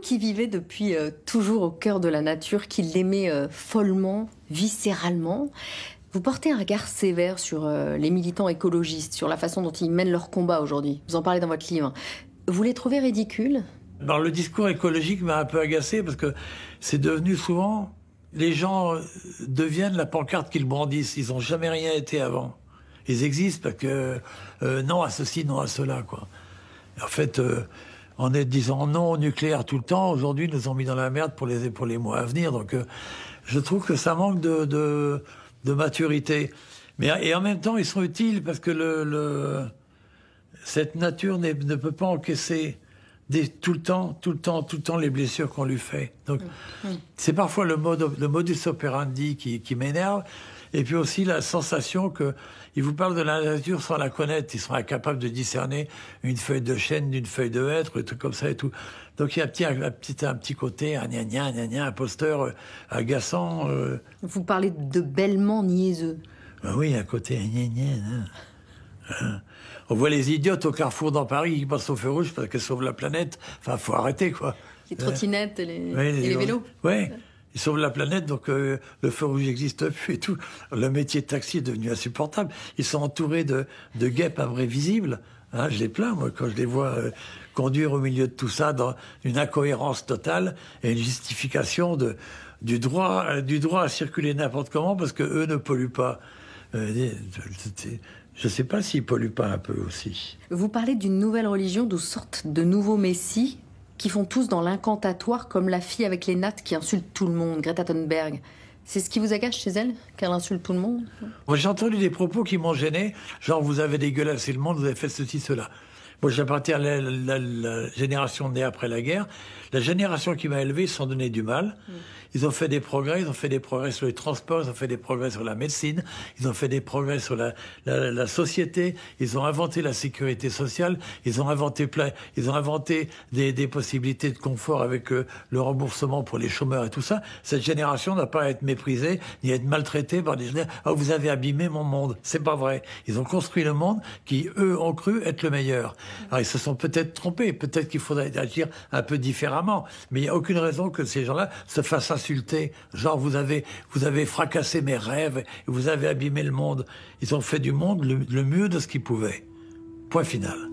qui vivait depuis euh, toujours au cœur de la nature, qui l'aimait euh, follement, viscéralement, vous portez un regard sévère sur euh, les militants écologistes, sur la façon dont ils mènent leur combat aujourd'hui. Vous en parlez dans votre livre. Vous les trouvez ridicules Le discours écologique m'a un peu agacé parce que c'est devenu souvent. Les gens deviennent la pancarte qu'ils brandissent. Ils n'ont jamais rien été avant. Ils existent parce que non à ceci, non à cela. Quoi. En fait, en disant non au nucléaire tout le temps. Aujourd'hui, nous ont mis dans la merde pour les, pour les mois à venir. Donc, euh, je trouve que ça manque de, de, maturité. Mais, et en même temps, ils sont utiles parce que le, cette nature ne peut pas encaisser des, tout le temps, tout le temps, tout le temps les blessures qu'on lui fait. Donc, mm. Mm. c'est parfois le, mode, le modus operandi qui, qui m'énerve et puis aussi la sensation que ils vous parlent de la nature sans la connaître, ils sont incapables de discerner une feuille de chêne d'une feuille de hêtre, des trucs comme ça et tout. Donc il y a un petit, un petit, un petit côté, un gna gna, gna, imposteur euh, agaçant. Euh. Vous parlez de bellement niaiseux. Ben oui, un côté gna gna. Hein. On voit les idiotes au carrefour dans Paris qui passent au feu rouge parce qu'elles sauvent la planète. Enfin, faut arrêter, quoi. Les trottinettes, les, les... Et les vélos. Oui. Ils sauvent la planète, donc euh, le feu rouge n'existe plus et tout. Le métier de taxi est devenu insupportable. Ils sont entourés de, guêpes imprévisibles. Hein, je les plains, moi, quand je les vois euh, conduire au milieu de tout ça dans une incohérence totale et une justification du, droit, euh, du droit à circuler n'importe comment parce que eux ne polluent pas. je ne sais pas s'ils polluent pas un peu aussi. Vous parlez d'une nouvelle religion, d'où sortent de nouveaux messies qui font tous dans l'incantatoire comme la fille avec les nattes qui insulte tout le monde, Greta Thunberg. C'est ce qui vous agace chez elle, qu'elle insulte tout le monde J'ai entendu des propos qui m'ont gêné, genre vous avez dégueulassé le monde, vous avez fait ceci, cela. Moi, j'appartiens à la, la, la, génération née après la guerre. La génération qui m'a élevé, ils sont donné du mal. Mm. Ils ont fait des progrès, ils ont fait des progrès sur les transports, ils ont fait des progrès sur la médecine, ils ont fait des progrès sur la, la, la société, ils ont inventé la sécurité sociale, ils ont inventé plein, ils ont inventé des, des possibilités de confort avec euh, le remboursement pour les chômeurs et tout ça. Cette génération n'a pas à être méprisée ni à être maltraitée par des générations. Ah, vous avez abîmé mon monde. C'est pas vrai. Ils ont construit le monde qui, eux, ont cru être le meilleur. Alors, ils se sont peut-être trompés, peut-être qu'il faudrait agir un peu différemment, mais il n'y a aucune raison que ces gens-là se fassent insulter, genre vous avez, vous avez fracassé mes rêves, vous avez abîmé le monde. Ils ont fait du monde le mieux de ce qu'ils pouvaient. Point final.